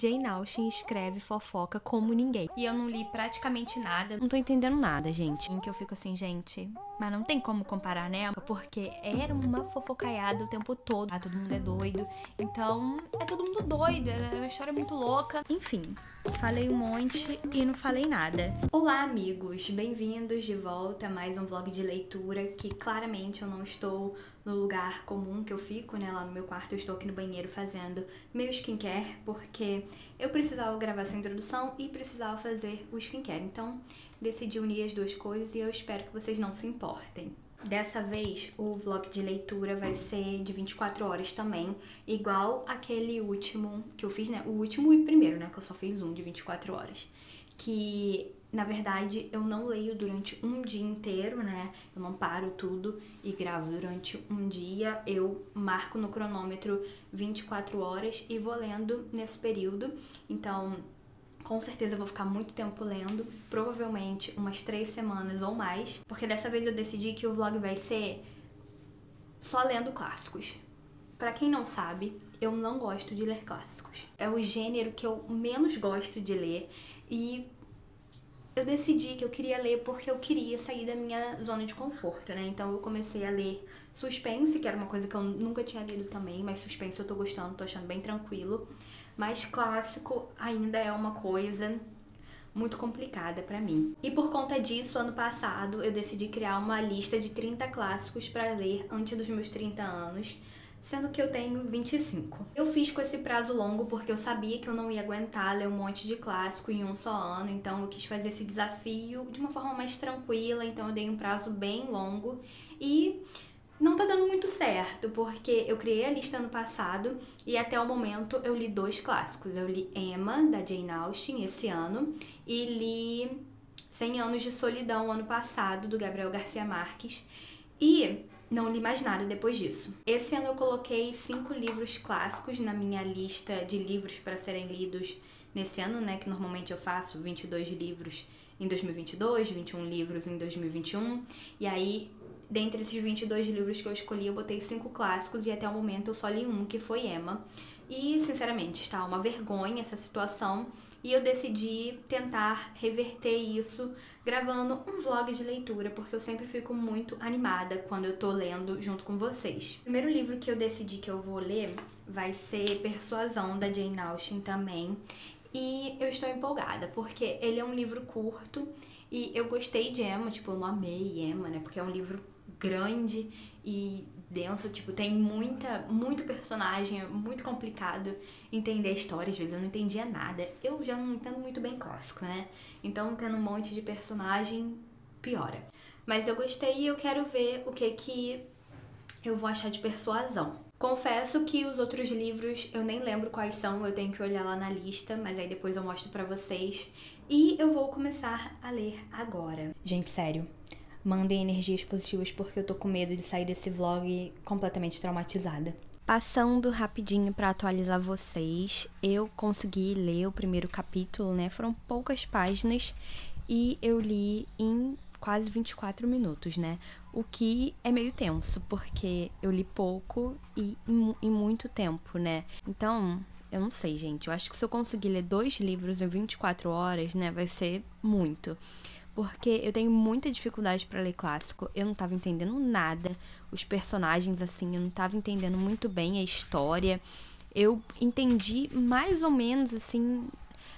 Jane Austen escreve fofoca como ninguém. E eu não li praticamente nada. Não tô entendendo nada, gente. Em que eu fico assim, gente, mas não tem como comparar, né? Porque era uma fofocaiada o tempo todo. Ah, todo mundo é doido. Então, é todo mundo doido. É uma história muito louca. Enfim, falei um monte e não falei nada. Olá, amigos. Bem-vindos de volta a mais um vlog de leitura que claramente eu não estou no lugar comum que eu fico, né? Lá no meu quarto, eu estou aqui no banheiro fazendo meu skincare, porque eu precisava gravar essa introdução e precisava fazer o skincare. Então, decidi unir as duas coisas e eu espero que vocês não se importem. Dessa vez, o vlog de leitura vai ser de 24 horas também, igual aquele último que eu fiz, né? O último e primeiro, né? Que eu só fiz um de 24 horas. Que na verdade, eu não leio durante um dia inteiro, né? Eu não paro tudo e gravo durante um dia. Eu marco no cronômetro 24 horas e vou lendo nesse período. Então, com certeza eu vou ficar muito tempo lendo, provavelmente umas três semanas ou mais, porque dessa vez eu decidi que o vlog vai ser só lendo clássicos. Para quem não sabe, eu não gosto de ler clássicos. É o gênero que eu menos gosto de ler e eu decidi que eu queria ler porque eu queria sair da minha zona de conforto, né? Então eu comecei a ler suspense, que era uma coisa que eu nunca tinha lido também, mas suspense eu tô gostando, tô achando bem tranquilo. Mas clássico ainda é uma coisa muito complicada para mim. E por conta disso, ano passado eu decidi criar uma lista de 30 clássicos para ler antes dos meus 30 anos sendo que eu tenho 25. Eu fiz com esse prazo longo porque eu sabia que eu não ia aguentar ler um monte de clássico em um só ano, então eu quis fazer esse desafio de uma forma mais tranquila, então eu dei um prazo bem longo e não tá dando muito certo, porque eu criei a lista ano passado e até o momento eu li dois clássicos. Eu li Emma, da Jane Austen, esse ano, e li 100 Anos de Solidão, ano passado, do Gabriel Garcia Marques. E não li mais nada depois disso. Esse ano eu coloquei cinco livros clássicos na minha lista de livros para serem lidos nesse ano, né? Que normalmente eu faço 22 livros em 2022, 21 livros em 2021. E aí, dentre esses 22 livros que eu escolhi, eu botei cinco clássicos e até o momento eu só li um, que foi Emma. E, sinceramente, está uma vergonha essa situação e eu decidi tentar reverter isso gravando um vlog de leitura, porque eu sempre fico muito animada quando eu tô lendo junto com vocês. O primeiro livro que eu decidi que eu vou ler vai ser Persuasão, da Jane Austen também, e eu estou empolgada, porque ele é um livro curto e eu gostei de Emma, tipo, eu não amei Emma, né, porque é um livro grande e denso, tipo, tem muita, muito personagem, é muito complicado entender a história, às vezes eu não entendia nada. Eu já não entendo muito bem clássico, né? Então, tendo um monte de personagem, piora. Mas eu gostei e eu quero ver o que que eu vou achar de persuasão. Confesso que os outros livros eu nem lembro quais são, eu tenho que olhar lá na lista, mas aí depois eu mostro pra vocês. E eu vou começar a ler agora. Gente, sério, mandem energias positivas porque eu tô com medo de sair desse vlog completamente traumatizada. Passando rapidinho para atualizar vocês, eu consegui ler o primeiro capítulo, né? Foram poucas páginas e eu li em quase 24 minutos, né? O que é meio tenso, porque eu li pouco e em muito tempo, né? Então, eu não sei, gente. Eu acho que se eu conseguir ler dois livros em 24 horas, né, vai ser muito porque eu tenho muita dificuldade para ler clássico. Eu não tava entendendo nada, os personagens assim, eu não tava entendendo muito bem a história. Eu entendi mais ou menos assim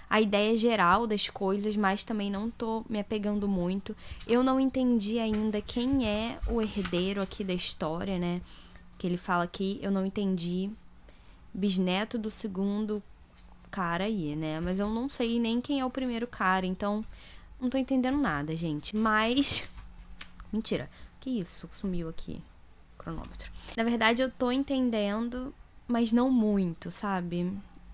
a ideia geral das coisas, mas também não tô me apegando muito. Eu não entendi ainda quem é o herdeiro aqui da história, né? Que ele fala aqui, eu não entendi. Bisneto do segundo cara aí, né? Mas eu não sei nem quem é o primeiro cara, então não tô entendendo nada, gente. Mas. Mentira. Que isso? Sumiu aqui. Cronômetro. Na verdade, eu tô entendendo, mas não muito, sabe?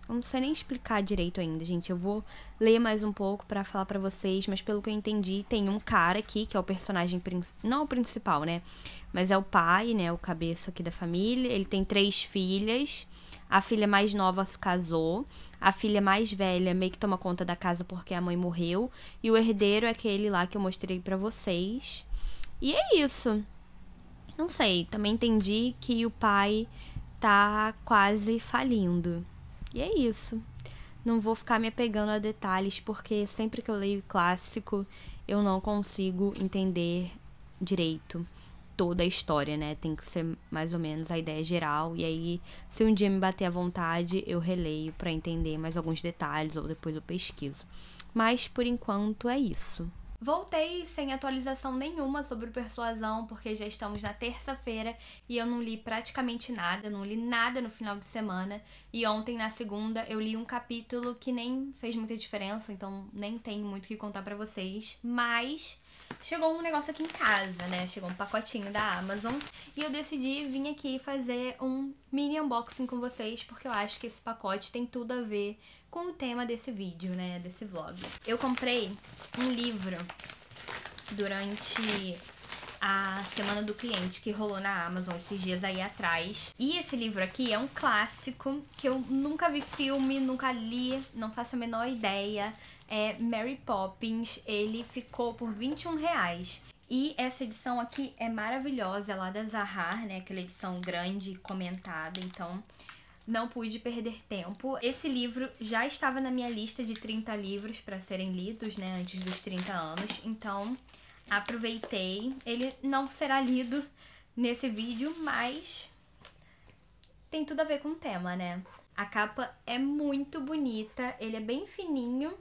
Eu não sei nem explicar direito ainda, gente. Eu vou ler mais um pouco para falar para vocês, mas pelo que eu entendi, tem um cara aqui que é o personagem não o principal, né? Mas é o pai, né, o cabeça aqui da família. Ele tem três filhas. A filha mais nova se casou, a filha mais velha meio que toma conta da casa porque a mãe morreu, e o herdeiro é aquele lá que eu mostrei para vocês. E é isso. Não sei, também entendi que o pai tá quase falindo. E é isso. Não vou ficar me apegando a detalhes porque sempre que eu leio clássico, eu não consigo entender direito toda a história, né? Tem que ser mais ou menos a ideia geral. E aí, se um dia me bater à vontade, eu releio para entender mais alguns detalhes ou depois eu pesquiso. Mas por enquanto é isso. Voltei sem atualização nenhuma sobre persuasão, porque já estamos na terça-feira e eu não li praticamente nada, não li nada no final de semana. E ontem, na segunda, eu li um capítulo que nem fez muita diferença, então nem tenho muito o que contar para vocês. Mas chegou um negócio aqui em casa, né? Chegou um pacotinho da Amazon e eu decidi vir aqui fazer um mini unboxing com vocês porque eu acho que esse pacote tem tudo a ver com o tema desse vídeo, né? Desse vlog. Eu comprei um livro durante a Semana do Cliente que rolou na Amazon esses dias aí atrás. E esse livro aqui é um clássico que eu nunca vi filme, nunca li, não faço a menor ideia é, Mary Poppins, ele ficou por 21 reais. E essa edição aqui é maravilhosa, é lá da Zahar, né? Aquela edição grande e comentada, então não pude perder tempo. Esse livro já estava na minha lista de 30 livros para serem lidos, né, antes dos 30 anos, então aproveitei. Ele não será lido nesse vídeo, mas tem tudo a ver com o tema, né? A capa é muito bonita, ele é bem fininho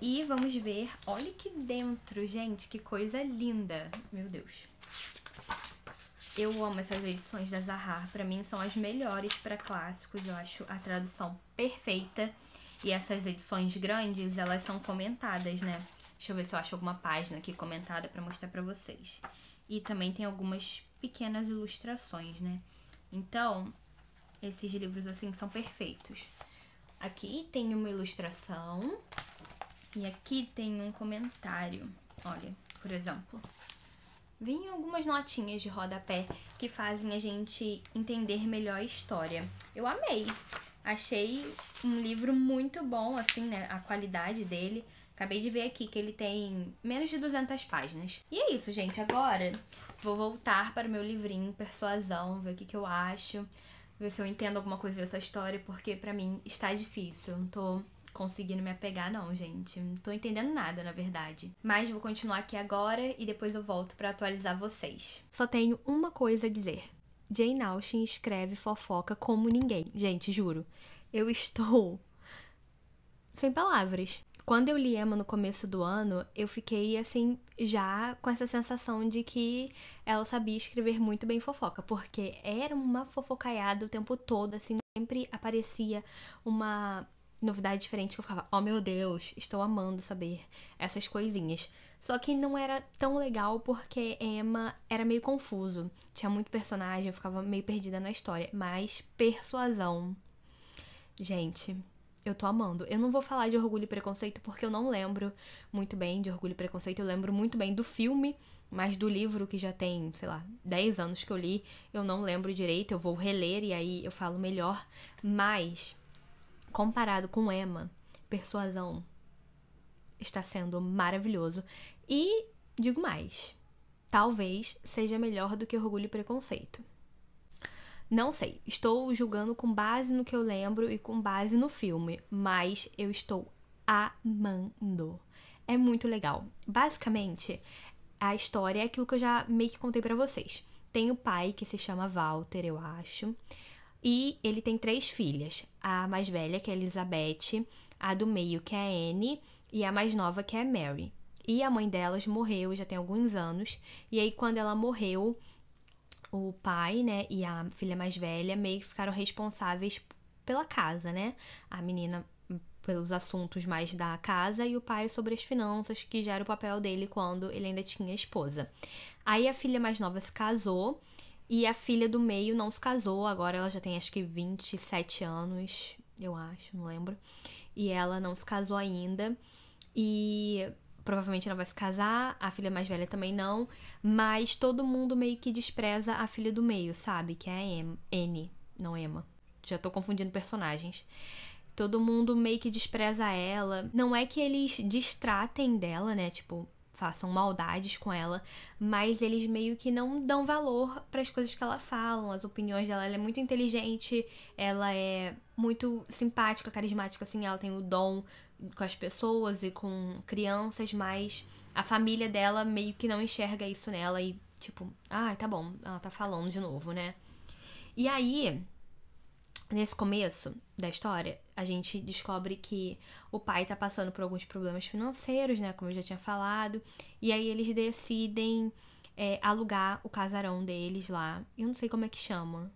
e vamos ver, olha que dentro, gente, que coisa linda. Meu Deus. Eu amo essas edições da Zahar, pra mim são as melhores para clássicos, eu acho a tradução perfeita. E essas edições grandes, elas são comentadas, né? Deixa eu ver se eu acho alguma página aqui comentada para mostrar para vocês. E também tem algumas pequenas ilustrações, né? Então, esses livros assim são perfeitos. Aqui tem uma ilustração e aqui tem um comentário. Olha, por exemplo. Vim algumas notinhas de rodapé que fazem a gente entender melhor a história. Eu amei. Achei um livro muito bom, assim, né? A qualidade dele. Acabei de ver aqui que ele tem menos de 200 páginas. E é isso, gente. Agora vou voltar para o meu livrinho Persuasão, ver o que, que eu acho, ver se eu entendo alguma coisa dessa história, porque para mim está difícil. Eu não tô conseguindo me apegar, não, gente. Não tô entendendo nada, na verdade. Mas vou continuar aqui agora e depois eu volto para atualizar vocês. Só tenho uma coisa a dizer. Jane Austen escreve fofoca como ninguém. Gente, juro. Eu estou sem palavras. Quando eu li Emma no começo do ano, eu fiquei assim, já com essa sensação de que ela sabia escrever muito bem fofoca, porque era uma fofocaiada o tempo todo, assim, sempre aparecia uma novidade diferente que eu ficava, oh meu Deus, estou amando saber essas coisinhas. Só que não era tão legal porque Emma era meio confuso. Tinha muito personagem, eu ficava meio perdida na história. Mas persuasão. Gente, eu tô amando. Eu não vou falar de Orgulho e Preconceito porque eu não lembro muito bem de Orgulho e Preconceito. Eu lembro muito bem do filme, mas do livro que já tem, sei lá, 10 anos que eu li, eu não lembro direito. Eu vou reler e aí eu falo melhor. Mas comparado com Emma, Persuasão está sendo maravilhoso. E digo mais, talvez seja melhor do que Orgulho e Preconceito. Não sei, estou julgando com base no que eu lembro e com base no filme, mas eu estou amando. É muito legal. Basicamente, a história é aquilo que eu já meio que contei para vocês. Tem o pai que se chama Walter, eu acho, e ele tem três filhas: a mais velha, que é Elizabeth, a do meio, que é a Anne, e a mais nova, que é Mary. E a mãe delas morreu já tem alguns anos. E aí, quando ela morreu, o pai, né, e a filha mais velha meio que ficaram responsáveis pela casa, né? A menina pelos assuntos mais da casa e o pai sobre as finanças, que já era o papel dele quando ele ainda tinha esposa. Aí a filha mais nova se casou e a filha do meio não se casou, agora ela já tem acho que 27 anos, eu acho, não lembro. E ela não se casou ainda. E provavelmente não vai se casar, a filha mais velha também não, mas todo mundo meio que despreza a filha do meio, sabe? Que é a N, não Emma. Já tô confundindo personagens. Todo mundo meio que despreza ela. Não é que eles distratem dela, né? Tipo, façam maldades com ela, mas eles meio que não dão valor para as coisas que ela fala, as opiniões dela. Ela é muito inteligente, ela é muito simpática, carismática, assim, ela tem o dom com as pessoas e com crianças, mas a família dela meio que não enxerga isso nela e tipo, ah, tá bom, ela tá falando de novo, né? E aí, Nesse começo da história, a gente descobre que o pai tá passando por alguns problemas financeiros, né? Como eu já tinha falado. E aí eles decidem é, alugar o casarão deles lá. Eu não sei como é que chama.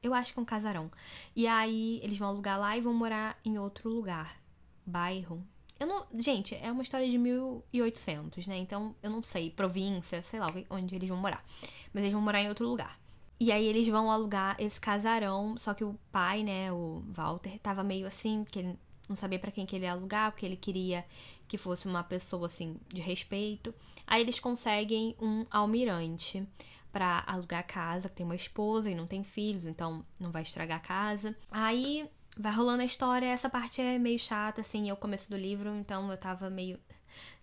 Eu acho que é um casarão. E aí eles vão alugar lá e vão morar em outro lugar. Bairro. Eu não. Gente, é uma história de 1800, né? Então eu não sei. Província, sei lá onde eles vão morar. Mas eles vão morar em outro lugar. E aí eles vão alugar esse casarão, só que o pai, né, o Walter, tava meio assim, que ele não sabia para quem que ele ia alugar, porque ele queria que fosse uma pessoa assim de respeito. Aí eles conseguem um almirante para alugar a casa, que tem uma esposa e não tem filhos, então não vai estragar a casa. Aí vai rolando a história, essa parte é meio chata assim, é o começo do livro, então eu tava meio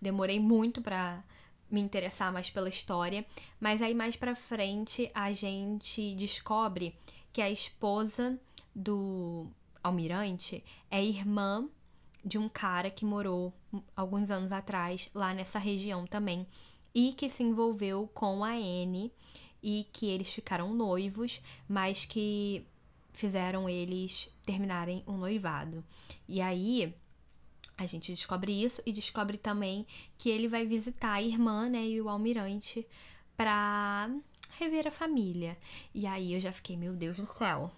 demorei muito para me interessar mais pela história, mas aí mais para frente a gente descobre que a esposa do almirante é irmã de um cara que morou alguns anos atrás lá nessa região também e que se envolveu com a Anne e que eles ficaram noivos, mas que fizeram eles terminarem o noivado. E aí a gente descobre isso e descobre também que ele vai visitar a irmã, né, e o almirante pra rever a família. E aí eu já fiquei, meu Deus do céu,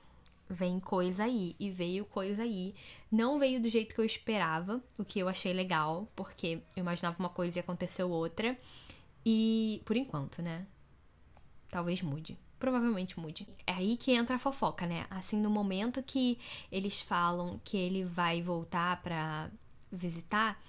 vem coisa aí. E veio coisa aí. Não veio do jeito que eu esperava, o que eu achei legal, porque eu imaginava uma coisa e aconteceu outra. E por enquanto, né? Talvez mude provavelmente mude. É aí que entra a fofoca, né? Assim, no momento que eles falam que ele vai voltar pra visitar,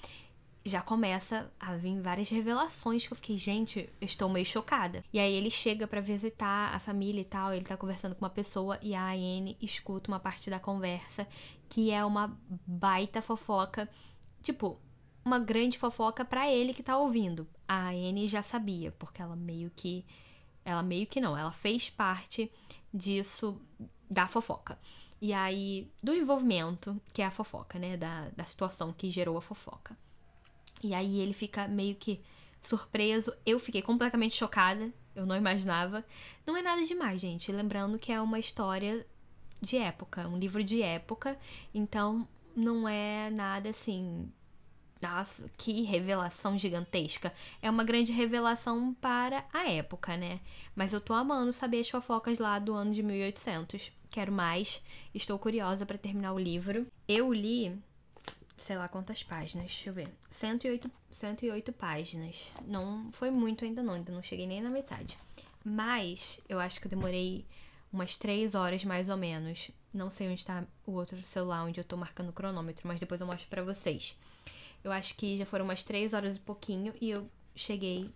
já começa a vir várias revelações que eu fiquei, gente, eu estou meio chocada. E aí ele chega para visitar a família e tal, ele tá conversando com uma pessoa e a Anne escuta uma parte da conversa que é uma baita fofoca, tipo, uma grande fofoca para ele que tá ouvindo. A Anne já sabia, porque ela meio que ela meio que não, ela fez parte disso da fofoca. E aí, do envolvimento, que é a fofoca, né? Da, da situação que gerou a fofoca. E aí ele fica meio que surpreso. Eu fiquei completamente chocada. Eu não imaginava. Não é nada demais, gente. Lembrando que é uma história de época, um livro de época. Então, não é nada assim. Nossa, que revelação gigantesca. É uma grande revelação para a época, né? Mas eu tô amando saber as fofocas lá do ano de 1800 quero mais, estou curiosa para terminar o livro. Eu li, sei lá quantas páginas, deixa eu ver, 108, 108 páginas. Não foi muito ainda não, ainda não cheguei nem na metade. Mas eu acho que eu demorei umas 3 horas mais ou menos. Não sei onde está o outro celular onde eu tô marcando o cronômetro, mas depois eu mostro para vocês. Eu acho que já foram umas 3 horas e pouquinho e eu cheguei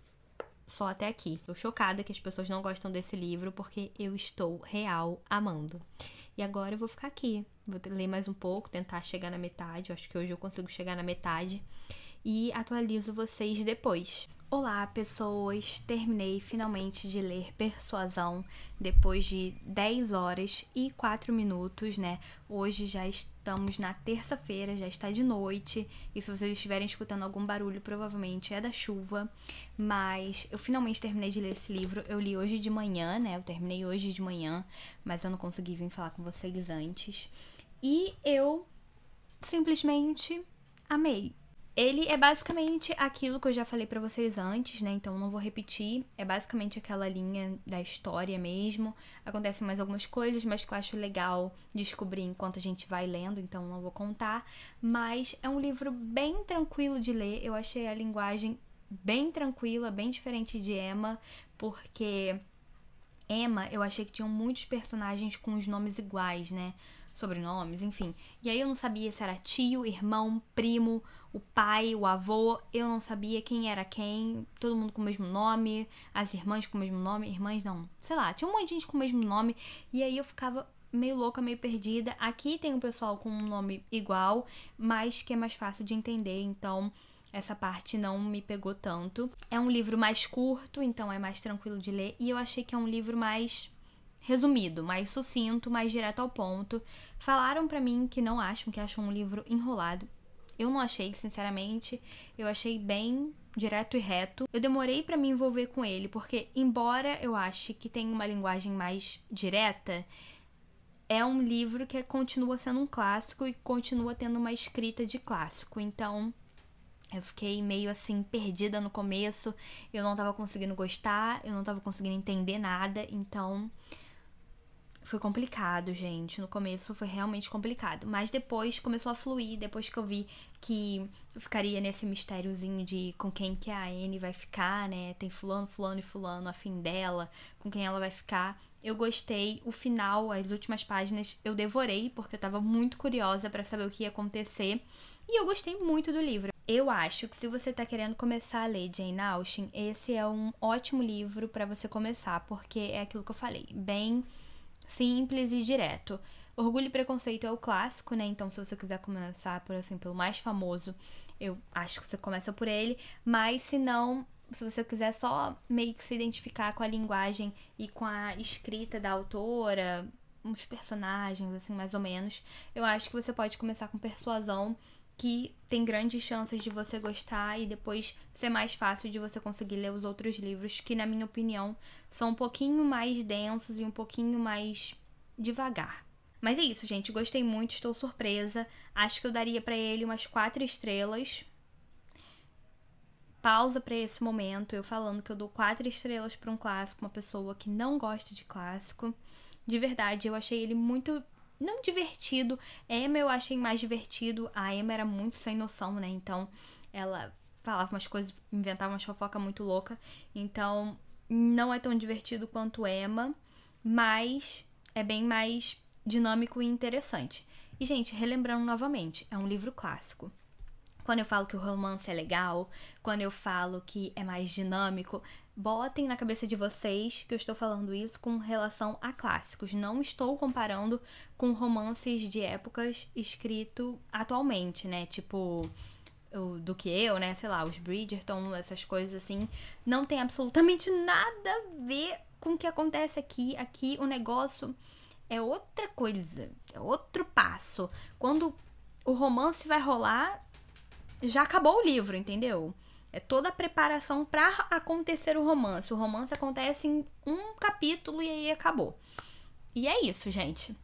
só até aqui. Tô chocada que as pessoas não gostam desse livro porque eu estou real amando. E agora eu vou ficar aqui. Vou ler mais um pouco, tentar chegar na metade. Eu acho que hoje eu consigo chegar na metade e atualizo vocês depois. Olá, pessoas! Terminei finalmente de ler Persuasão depois de 10 horas e 4 minutos, né? Hoje já estamos na terça-feira, já está de noite, e se vocês estiverem escutando algum barulho, provavelmente é da chuva. Mas eu finalmente terminei de ler esse livro. Eu li hoje de manhã, né? Eu terminei hoje de manhã, mas eu não consegui vir falar com vocês antes. E eu simplesmente amei ele é basicamente aquilo que eu já falei para vocês antes, né? Então não vou repetir. É basicamente aquela linha da história mesmo. Acontecem mais algumas coisas, mas que eu acho legal descobrir enquanto a gente vai lendo, então não vou contar. Mas é um livro bem tranquilo de ler. Eu achei a linguagem bem tranquila, bem diferente de Emma, porque Emma eu achei que tinham muitos personagens com os nomes iguais, né? Sobrenomes, enfim. E aí eu não sabia se era tio, irmão, primo o pai, o avô, eu não sabia quem era quem, todo mundo com o mesmo nome, as irmãs com o mesmo nome, irmãs não, sei lá, tinha um monte de gente com o mesmo nome, e aí eu ficava meio louca, meio perdida. Aqui tem um pessoal com um nome igual, mas que é mais fácil de entender, então essa parte não me pegou tanto. É um livro mais curto, então é mais tranquilo de ler, e eu achei que é um livro mais resumido, mais sucinto, mais direto ao ponto. Falaram para mim que não acham, que acham um livro enrolado. Eu não achei, sinceramente. Eu achei bem direto e reto. Eu demorei para me envolver com ele, porque embora eu ache que tem uma linguagem mais direta, é um livro que continua sendo um clássico e continua tendo uma escrita de clássico. Então, eu fiquei meio assim perdida no começo, eu não tava conseguindo gostar, eu não tava conseguindo entender nada, então foi complicado, gente. No começo foi realmente complicado. Mas depois começou a fluir, depois que eu vi que eu ficaria nesse mistériozinho de com quem que a Anne vai ficar, né? Tem fulano, fulano e fulano afim dela, com quem ela vai ficar. Eu gostei. O final, as últimas páginas, eu devorei, porque eu tava muito curiosa para saber o que ia acontecer. E eu gostei muito do livro. Eu acho que se você tá querendo começar a ler Jane Austen, esse é um ótimo livro para você começar, porque é aquilo que eu falei, bem simples e direto. Orgulho e Preconceito é o clássico, né? Então, se você quiser começar por assim pelo mais famoso, eu acho que você começa por ele. Mas se não, se você quiser só meio que se identificar com a linguagem e com a escrita da autora, uns personagens, assim, mais ou menos, eu acho que você pode começar com Persuasão, que tem grandes chances de você gostar e depois ser mais fácil de você conseguir ler os outros livros, que, na minha opinião, são um pouquinho mais densos e um pouquinho mais devagar. Mas é isso, gente. Gostei muito, estou surpresa. Acho que eu daria para ele umas quatro estrelas. Pausa para esse momento, eu falando que eu dou quatro estrelas para um clássico, uma pessoa que não gosta de clássico. De verdade, eu achei ele muito não divertido. Emma eu achei mais divertido. A Emma era muito sem noção, né? Então ela falava umas coisas, inventava umas fofoca muito louca. Então não é tão divertido quanto Emma, mas é bem mais dinâmico e interessante. E gente, relembrando novamente, é um livro clássico. Quando eu falo que o romance é legal, quando eu falo que é mais dinâmico, botem na cabeça de vocês que eu estou falando isso com relação a clássicos. Não estou comparando com romances de épocas escrito atualmente, né? Tipo do que eu, né? Sei lá, os Bridgerton, essas coisas assim, não tem absolutamente nada a ver com o que acontece aqui. Aqui o negócio é outra coisa, é outro passo. Quando o romance vai rolar, já acabou o livro, entendeu? É toda a preparação para acontecer o romance. O romance acontece em um capítulo e aí acabou. E é isso, gente.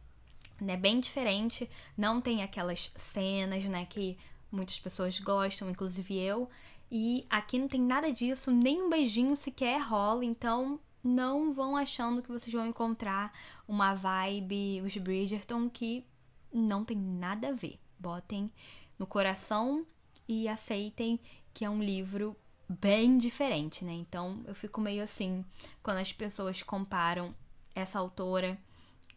É bem diferente. Não tem aquelas cenas, né, que muitas pessoas gostam, inclusive eu. E aqui não tem nada disso, nem um beijinho sequer rola, então não vão achando que vocês vão encontrar uma vibe os Bridgerton que não tem nada a ver. Botem no coração e aceitem que é um livro bem diferente, né? Então eu fico meio assim quando as pessoas comparam essa autora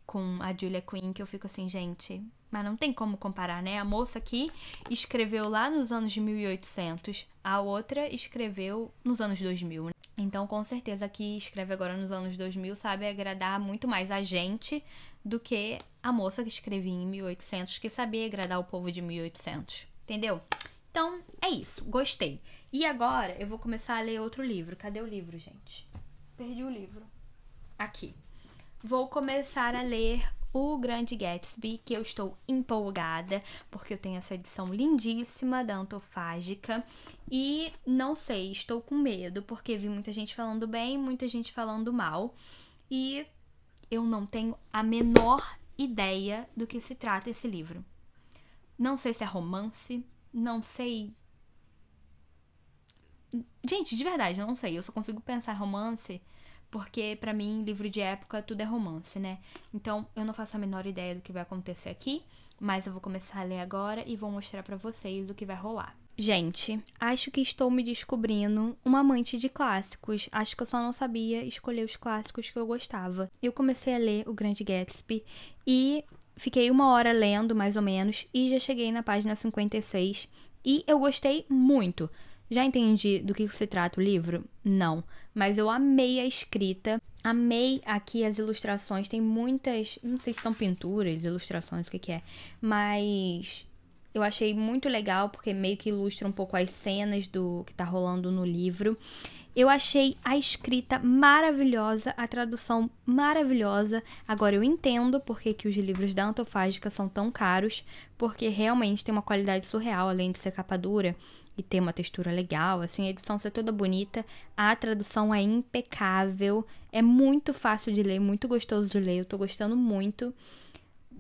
com a Julia Quinn, que eu fico assim, gente, mas não tem como comparar, né? A moça aqui escreveu lá nos anos de 1800, a outra escreveu nos anos 2000. Né? Então, com certeza que escreve agora nos anos 2000 sabe agradar muito mais a gente do que a moça que escrevia em 1800, que sabia agradar o povo de 1800. Entendeu? Então, é isso. Gostei. E agora eu vou começar a ler outro livro. Cadê o livro, gente? Perdi o livro. Aqui. Vou começar a ler o Grande Gatsby, que eu estou empolgada, porque eu tenho essa edição lindíssima da Antofágica. E não sei, estou com medo, porque vi muita gente falando bem, muita gente falando mal. E eu não tenho a menor ideia do que se trata esse livro. Não sei se é romance, não sei. Gente, de verdade, eu não sei. Eu só consigo pensar romance porque para mim, livro de época, tudo é romance, né? Então, eu não faço a menor ideia do que vai acontecer aqui, mas eu vou começar a ler agora e vou mostrar para vocês o que vai rolar. Gente, acho que estou me descobrindo uma amante de clássicos. Acho que eu só não sabia escolher os clássicos que eu gostava. Eu comecei a ler O Grande Gatsby e Fiquei uma hora lendo, mais ou menos, e já cheguei na página 56 e eu gostei muito. Já entendi do que se trata o livro? Não, mas eu amei a escrita, amei aqui as ilustrações. Tem muitas, não sei se são pinturas, ilustrações, o que, que é, mas eu achei muito legal porque meio que ilustra um pouco as cenas do que tá rolando no livro. Eu achei a escrita maravilhosa, a tradução maravilhosa. Agora eu entendo porque que os livros da Antofágica são tão caros, porque realmente tem uma qualidade surreal, além de ser capa dura e ter uma textura legal, assim, a edição ser toda bonita, a tradução é impecável, é muito fácil de ler, muito gostoso de ler, eu tô gostando muito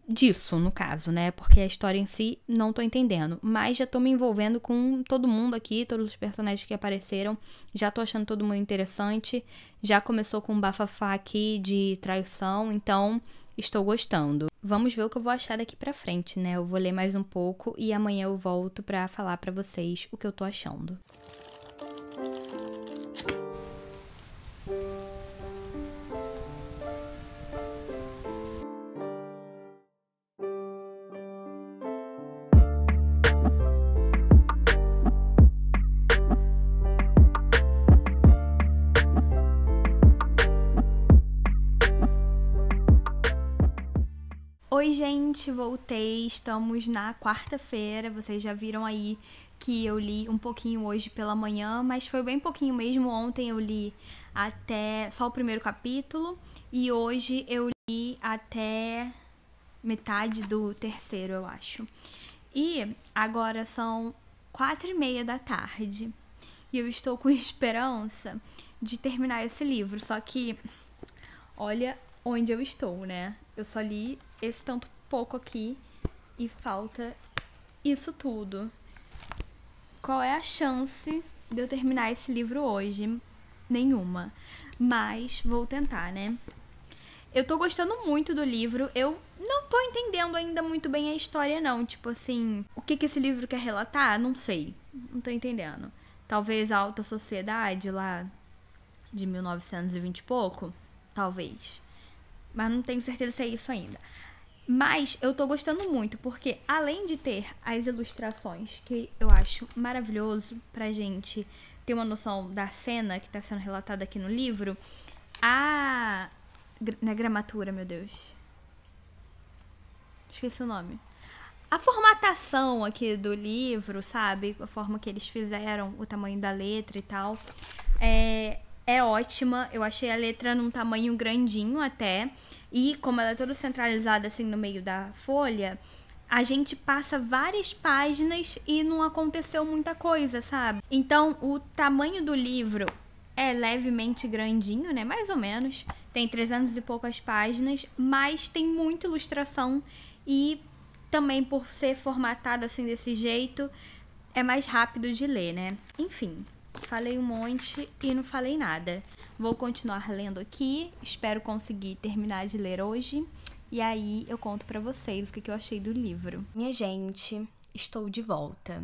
disso, no caso, né? Porque a história em si não tô entendendo. Mas já tô me envolvendo com todo mundo aqui, todos os personagens que apareceram. Já tô achando todo mundo interessante. Já começou com um bafafá aqui de traição, então estou gostando. Vamos ver o que eu vou achar daqui pra frente, né? Eu vou ler mais um pouco e amanhã eu volto pra falar pra vocês o que eu tô achando. gente, voltei. Estamos na quarta-feira. Vocês já viram aí que eu li um pouquinho hoje pela manhã, mas foi bem pouquinho mesmo. Ontem eu li até só o primeiro capítulo e hoje eu li até metade do terceiro, eu acho. E agora são quatro e meia da tarde e eu estou com esperança de terminar esse livro. Só que, olha onde eu estou, né? Eu só li esse tanto pouco aqui e falta isso tudo. Qual é a chance de eu terminar esse livro hoje? Nenhuma. Mas vou tentar, né? Eu tô gostando muito do livro. Eu não tô entendendo ainda muito bem a história, não. Tipo assim, o que, que esse livro quer relatar? Não sei. Não tô entendendo. Talvez a alta sociedade lá de 1920 e pouco. Talvez. Mas não tenho certeza se é isso ainda. Mas eu tô gostando muito, porque além de ter as ilustrações, que eu acho maravilhoso pra gente ter uma noção da cena que tá sendo relatada aqui no livro, a. Na é gramatura, meu Deus. Esqueci o nome. A formatação aqui do livro, sabe? A forma que eles fizeram, o tamanho da letra e tal. É, é ótima. Eu achei a letra num tamanho grandinho até. E como ela é toda centralizada assim no meio da folha, a gente passa várias páginas e não aconteceu muita coisa, sabe? Então, o tamanho do livro é levemente grandinho, né? Mais ou menos. Tem 300 e poucas páginas, mas tem muita ilustração e também por ser formatado assim desse jeito, é mais rápido de ler, né? Enfim, falei um monte e não falei nada. Vou continuar lendo aqui, espero conseguir terminar de ler hoje. E aí eu conto para vocês o que eu achei do livro. Minha gente, estou de volta.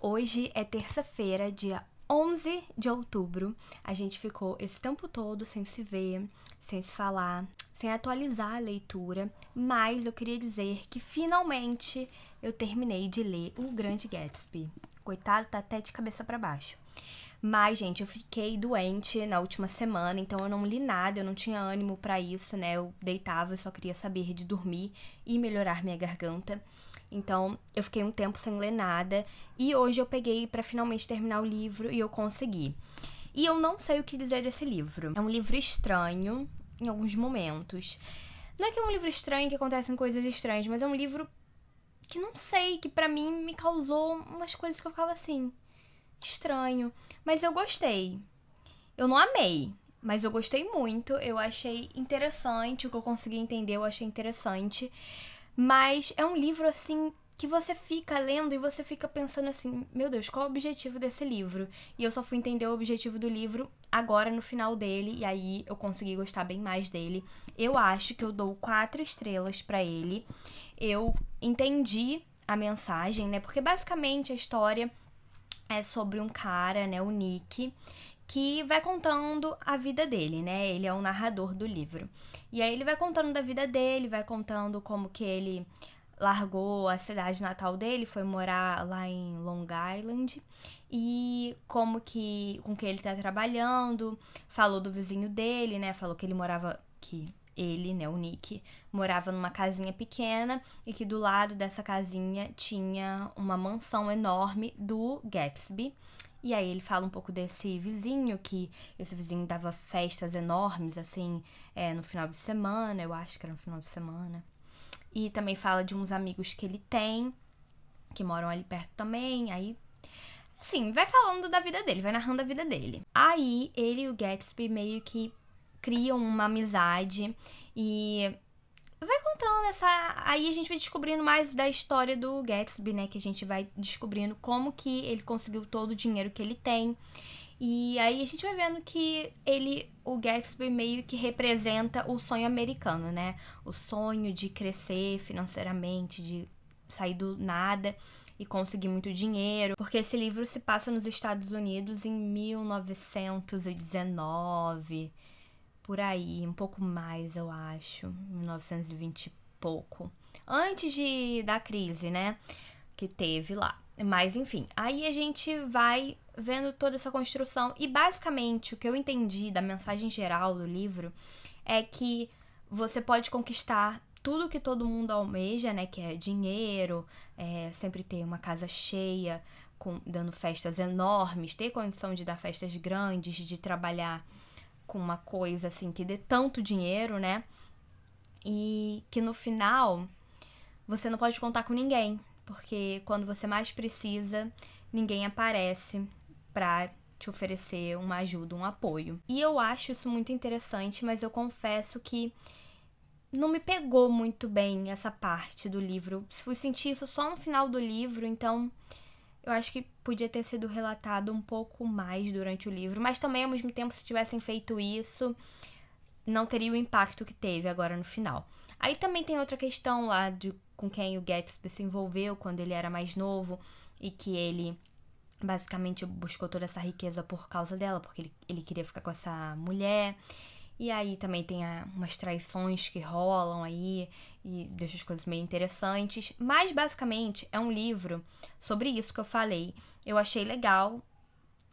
Hoje é terça-feira, dia 11 de outubro. A gente ficou esse tempo todo sem se ver, sem se falar, sem atualizar a leitura, mas eu queria dizer que finalmente eu terminei de ler O Grande Gatsby. Coitado, tá até de cabeça para baixo. Mas, gente, eu fiquei doente na última semana, então eu não li nada, eu não tinha ânimo para isso, né? Eu deitava, eu só queria saber de dormir e melhorar minha garganta. Então, eu fiquei um tempo sem ler nada e hoje eu peguei para finalmente terminar o livro e eu consegui. E eu não sei o que dizer desse livro. É um livro estranho em alguns momentos. Não é que é um livro estranho que acontecem coisas estranhas, mas é um livro que não sei, que para mim me causou umas coisas que eu ficava assim estranho. Mas eu gostei. Eu não amei, mas eu gostei muito. Eu achei interessante. O que eu consegui entender, eu achei interessante. Mas é um livro assim que você fica lendo e você fica pensando assim: meu Deus, qual é o objetivo desse livro? E eu só fui entender o objetivo do livro agora no final dele, e aí eu consegui gostar bem mais dele. Eu acho que eu dou quatro estrelas para ele. Eu entendi a mensagem, né? Porque basicamente a história é sobre um cara, né, o Nick, que vai contando a vida dele, né? Ele é o narrador do livro. E aí ele vai contando da vida dele, vai contando como que ele largou a cidade natal dele, foi morar lá em Long Island e como que com que ele tá trabalhando, falou do vizinho dele, né? Falou que ele morava que ele, né, o Nick, morava numa casinha pequena e que do lado dessa casinha tinha uma mansão enorme do Gatsby. E aí ele fala um pouco desse vizinho, que esse vizinho dava festas enormes, assim, é, no final de semana, eu acho que era no final de semana. E também fala de uns amigos que ele tem, que moram ali perto também, aí assim, vai falando da vida dele, vai narrando a vida dele. Aí ele e o Gatsby meio que criam uma amizade e vai contando essa. Aí a gente vai descobrindo mais da história do Gatsby, né? Que a gente vai descobrindo como que ele conseguiu todo o dinheiro que ele tem. E aí a gente vai vendo que ele, o Gatsby, meio que representa o sonho americano, né? O sonho de crescer financeiramente, de sair do nada e conseguir muito dinheiro, porque esse livro se passa nos Estados Unidos em 1919 por aí, um pouco mais, eu acho, 1920 e pouco, antes de da crise, né, que teve lá. Mas enfim, aí a gente vai vendo toda essa construção e basicamente o que eu entendi da mensagem geral do livro é que você pode conquistar tudo que todo mundo almeja, né? Que é dinheiro, é, sempre ter uma casa cheia, com, dando festas enormes, ter condição de dar festas grandes, de trabalhar com uma coisa assim que dê tanto dinheiro, né? E que no final você não pode contar com ninguém, porque quando você mais precisa, ninguém aparece para te oferecer uma ajuda, um apoio. E eu acho isso muito interessante, mas eu confesso que não me pegou muito bem essa parte do livro. Fui sentir isso só no final do livro, então eu acho que podia ter sido relatado um pouco mais durante o livro, mas também ao mesmo tempo, se tivessem feito isso, não teria o impacto que teve agora no final. Aí também tem outra questão lá de com quem o Gatsby se envolveu quando ele era mais novo e que ele basicamente buscou toda essa riqueza por causa dela, porque ele, ele queria ficar com essa mulher. E aí também tem a, ah, umas traições que rolam aí e deixa as coisas meio interessantes. Mas basicamente é um livro sobre isso que eu falei. Eu achei legal.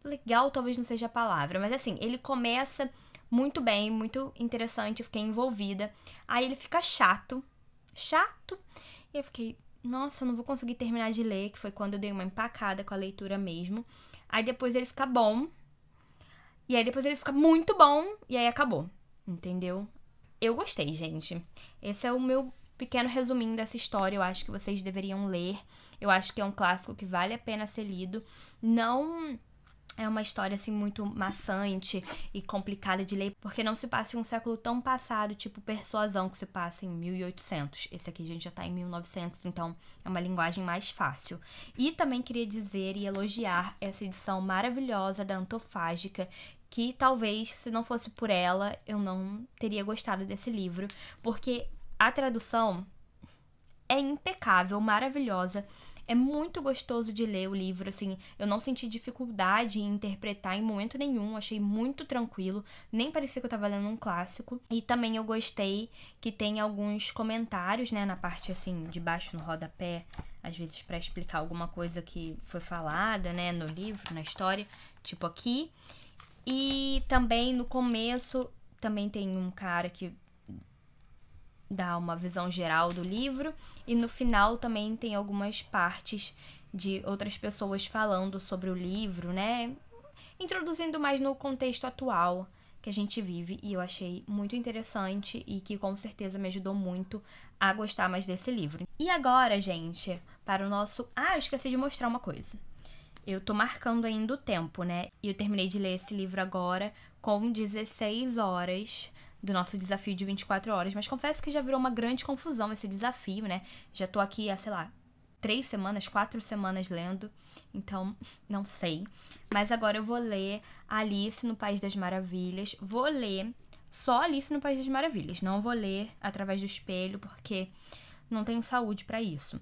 Legal talvez não seja a palavra, mas assim, ele começa muito bem, muito interessante, eu fiquei envolvida. Aí ele fica chato. Chato. E eu fiquei, nossa, eu não vou conseguir terminar de ler, que foi quando eu dei uma empacada com a leitura mesmo. Aí depois ele fica bom. E aí depois ele fica muito bom e aí acabou entendeu? Eu gostei, gente. Esse é o meu pequeno resuminho dessa história, eu acho que vocês deveriam ler. Eu acho que é um clássico que vale a pena ser lido. Não é uma história assim muito maçante e complicada de ler, porque não se passa em um século tão passado, tipo Persuasão que se passa em 1800. Esse aqui a gente já tá em 1900, então é uma linguagem mais fácil. E também queria dizer e elogiar essa edição maravilhosa da Antofágica, que talvez, se não fosse por ela, eu não teria gostado desse livro, porque a tradução é impecável, maravilhosa. É muito gostoso de ler o livro, assim, eu não senti dificuldade em interpretar em momento nenhum, achei muito tranquilo, nem parecia que eu estava lendo um clássico. E também eu gostei que tem alguns comentários, né, na parte assim de baixo no rodapé, às vezes para explicar alguma coisa que foi falada, né, no livro, na história, tipo aqui. E também no começo, também tem um cara que dá uma visão geral do livro. E no final também tem algumas partes de outras pessoas falando sobre o livro, né? Introduzindo mais no contexto atual que a gente vive e eu achei muito interessante e que com certeza me ajudou muito a gostar mais desse livro. E agora, gente, para o nosso. Ah, eu esqueci de mostrar uma coisa. Eu tô marcando ainda o tempo, né? E eu terminei de ler esse livro agora com 16 horas do nosso desafio de 24 horas. Mas confesso que já virou uma grande confusão esse desafio, né? Já tô aqui há, sei lá, três semanas, quatro semanas lendo. Então, não sei. Mas agora eu vou ler Alice no País das Maravilhas. Vou ler só Alice no País das Maravilhas. Não vou ler através do espelho, porque não tenho saúde para isso.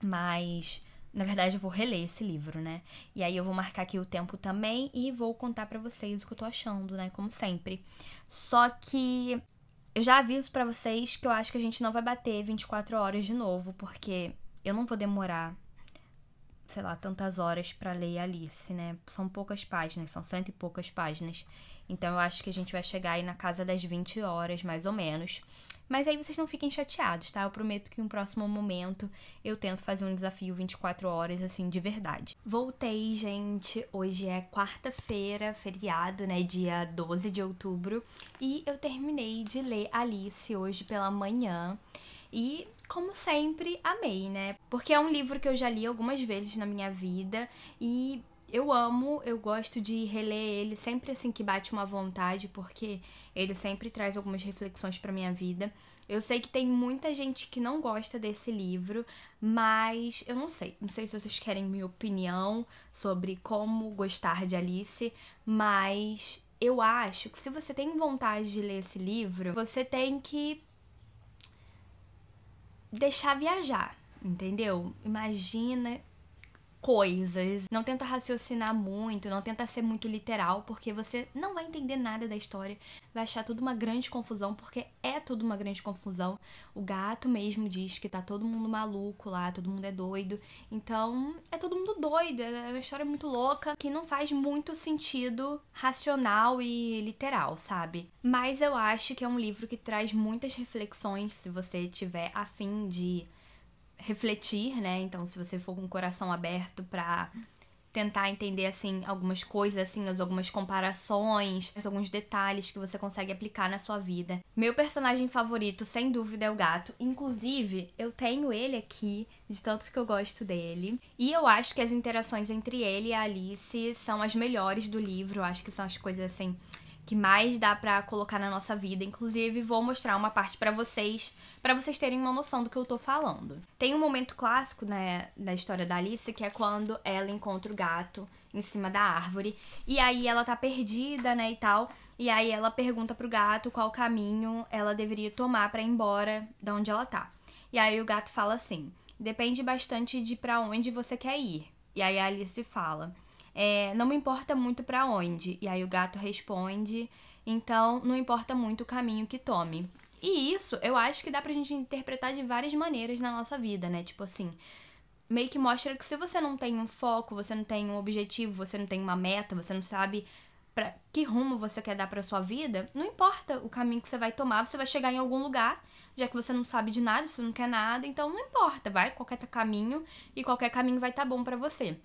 Mas na verdade, eu vou reler esse livro, né? E aí eu vou marcar aqui o tempo também e vou contar para vocês o que eu tô achando, né? Como sempre. Só que eu já aviso para vocês que eu acho que a gente não vai bater 24 horas de novo, porque eu não vou demorar, sei lá, tantas horas para ler Alice, né? São poucas páginas, são cento e poucas páginas. Então eu acho que a gente vai chegar aí na casa das 20 horas, mais ou menos. Mas aí vocês não fiquem chateados, tá? Eu prometo que em um próximo momento eu tento fazer um desafio 24 horas, assim, de verdade. Voltei, gente. Hoje é quarta-feira, feriado, né? Dia 12 de outubro. E eu terminei de ler Alice hoje pela manhã. E como sempre, amei, né? Porque é um livro que eu já li algumas vezes na minha vida e eu amo, eu gosto de reler ele sempre assim que bate uma vontade, porque ele sempre traz algumas reflexões para minha vida. Eu sei que tem muita gente que não gosta desse livro, mas eu não sei. Não sei se vocês querem minha opinião sobre como gostar de Alice, mas eu acho que se você tem vontade de ler esse livro, você tem que deixar viajar, entendeu? Imagina coisas. Não tenta raciocinar muito, não tenta ser muito literal, porque você não vai entender nada da história. Vai achar tudo uma grande confusão, porque é tudo uma grande confusão. O gato mesmo diz que tá todo mundo maluco lá, todo mundo é doido. Então, é todo mundo doido, é, é uma história muito louca, que não faz muito sentido racional e literal, sabe? Mas eu acho que é um livro que traz muitas reflexões, se você tiver afim de refletir, né? Então, se você for com o coração aberto para tentar entender assim algumas coisas assim, algumas comparações, alguns detalhes que você consegue aplicar na sua vida. Meu personagem favorito, sem dúvida, é o gato. Inclusive, eu tenho ele aqui de tantos que eu gosto dele. E eu acho que as interações entre ele e a Alice são as melhores do livro, eu acho que são as coisas assim que mais dá para colocar na nossa vida. Inclusive, vou mostrar uma parte para vocês, para vocês terem uma noção do que eu tô falando. Tem um momento clássico né, da história da Alice, que é quando ela encontra o gato em cima da árvore, e aí ela tá perdida, né, e tal, e aí ela pergunta pro gato qual caminho ela deveria tomar para ir embora da onde ela tá. E aí o gato fala assim: "Depende bastante de para onde você quer ir". E aí a Alice fala: é, não me importa muito para onde. E aí o gato responde, então não importa muito o caminho que tome. E isso eu acho que dá pra gente interpretar de várias maneiras na nossa vida, né? Tipo assim, meio que mostra que se você não tem um foco, você não tem um objetivo, você não tem uma meta, você não sabe pra que rumo você quer dar pra sua vida, não importa o caminho que você vai tomar, você vai chegar em algum lugar já que você não sabe de nada, você não quer nada, então não importa, vai qualquer caminho e qualquer caminho vai estar tá bom para você.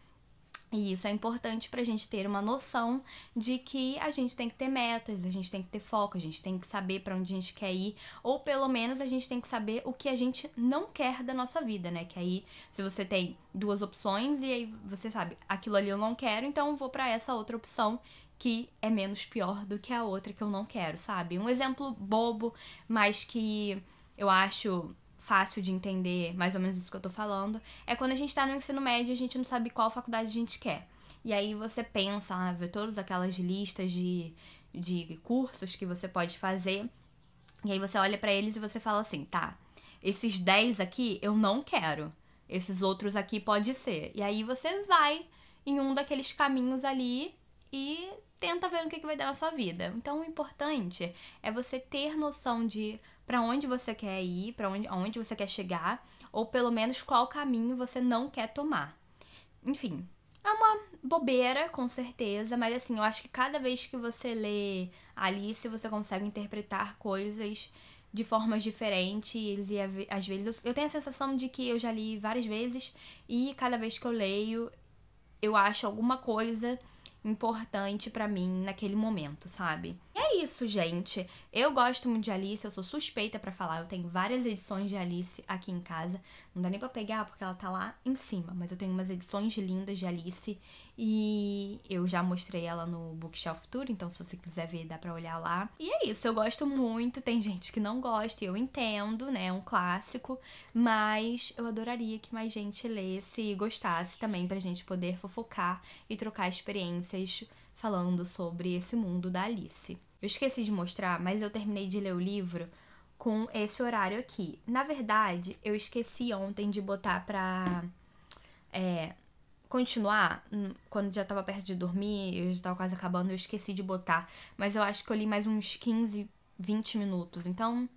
E isso é importante para a gente ter uma noção de que a gente tem que ter metas, a gente tem que ter foco, a gente tem que saber para onde a gente quer ir, ou pelo menos a gente tem que saber o que a gente não quer da nossa vida, né? Que aí, se você tem duas opções e aí você sabe, aquilo ali eu não quero, então eu vou para essa outra opção que é menos pior do que a outra que eu não quero, sabe? Um exemplo bobo, mas que eu acho fácil de entender mais ou menos isso que eu tô falando, é quando a gente tá no ensino médio e a gente não sabe qual faculdade a gente quer. E aí você pensa, ah, vê todas aquelas listas de, de cursos que você pode fazer. E aí você olha para eles e você fala assim, tá, esses 10 aqui eu não quero. Esses outros aqui pode ser. E aí você vai em um daqueles caminhos ali e tenta ver o que, que vai dar na sua vida. Então o importante é você ter noção de para onde você quer ir, para onde, onde você quer chegar, ou pelo menos qual caminho você não quer tomar. Enfim, é uma bobeira, com certeza, mas assim, eu acho que cada vez que você lê Alice, você consegue interpretar coisas de formas diferentes e às vezes eu, tenho a sensação de que eu já li várias vezes e cada vez que eu leio eu acho alguma coisa importante para mim naquele momento, sabe? é isso, gente. Eu gosto muito de Alice, eu sou suspeita para falar. Eu tenho várias edições de Alice aqui em casa. Não dá nem pra pegar porque ela tá lá em cima. Mas eu tenho umas edições lindas de Alice. E eu já mostrei ela no Bookshelf Tour, então se você quiser ver, dá pra olhar lá. E é isso, eu gosto muito. Tem gente que não gosta, e eu entendo, né? É um clássico. Mas eu adoraria que mais gente lesse e gostasse também pra gente poder fofocar e trocar experiências falando sobre esse mundo da Alice. Eu esqueci de mostrar, mas eu terminei de ler o livro com esse horário aqui. Na verdade, eu esqueci ontem de botar pra é, continuar. Hum, quando já tava perto de dormir, eu já tava quase acabando, eu esqueci de botar. Mas eu acho que eu li mais uns 15, 20 minutos. Então,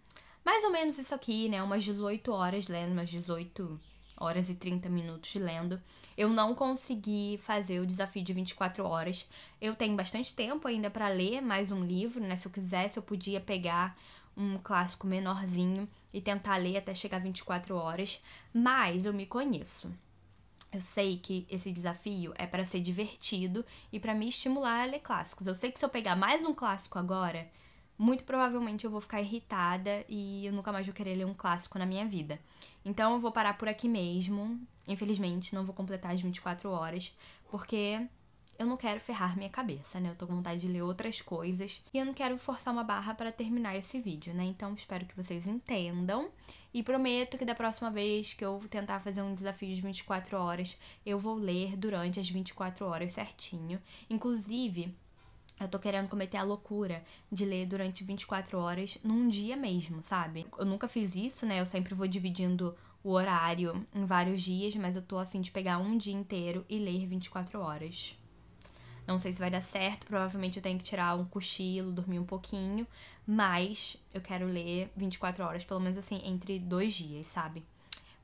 mais ou menos isso aqui, né? Umas 18 horas lendo, umas 18 horas e 30 minutos lendo. Eu não consegui fazer o desafio de 24 horas. Eu tenho bastante tempo ainda para ler mais um livro, né? Se eu quisesse, eu podia pegar um clássico menorzinho e tentar ler até chegar 24 horas, mas eu me conheço. Eu sei que esse desafio é para ser divertido e para me estimular a ler clássicos. Eu sei que se eu pegar mais um clássico agora, muito provavelmente eu vou ficar irritada e eu nunca mais vou querer ler um clássico na minha vida. Então eu vou parar por aqui mesmo. Infelizmente, não vou completar as 24 horas, porque eu não quero ferrar minha cabeça, né? Eu tô com vontade de ler outras coisas e eu não quero forçar uma barra para terminar esse vídeo, né? Então espero que vocês entendam e prometo que da próxima vez que eu tentar fazer um desafio de 24 horas, eu vou ler durante as 24 horas certinho. Inclusive, eu tô querendo cometer a loucura de ler durante 24 horas num dia mesmo, sabe? Eu nunca fiz isso, né? Eu sempre vou dividindo o horário em vários dias, mas eu tô afim de pegar um dia inteiro e ler 24 horas. Não sei se vai dar certo, provavelmente eu tenho que tirar um cochilo, dormir um pouquinho, mas eu quero ler 24 horas, pelo menos assim, entre dois dias, sabe?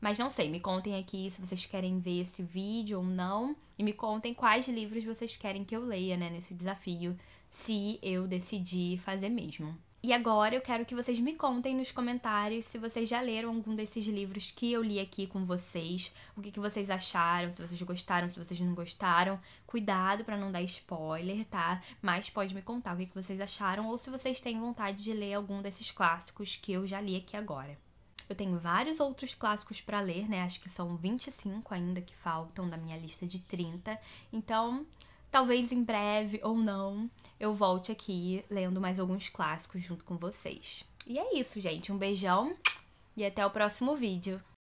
Mas não sei, me contem aqui se vocês querem ver esse vídeo ou não. E me contem quais livros vocês querem que eu leia, né, nesse desafio, se eu decidir fazer mesmo. E agora eu quero que vocês me contem nos comentários se vocês já leram algum desses livros que eu li aqui com vocês, o que, que vocês acharam, se vocês gostaram, se vocês não gostaram. Cuidado para não dar spoiler, tá? Mas pode me contar o que, que vocês acharam ou se vocês têm vontade de ler algum desses clássicos que eu já li aqui agora. Eu tenho vários outros clássicos para ler, né? Acho que são 25 ainda que faltam da minha lista de 30. Então, talvez em breve ou não, eu volte aqui lendo mais alguns clássicos junto com vocês. E é isso, gente. Um beijão e até o próximo vídeo.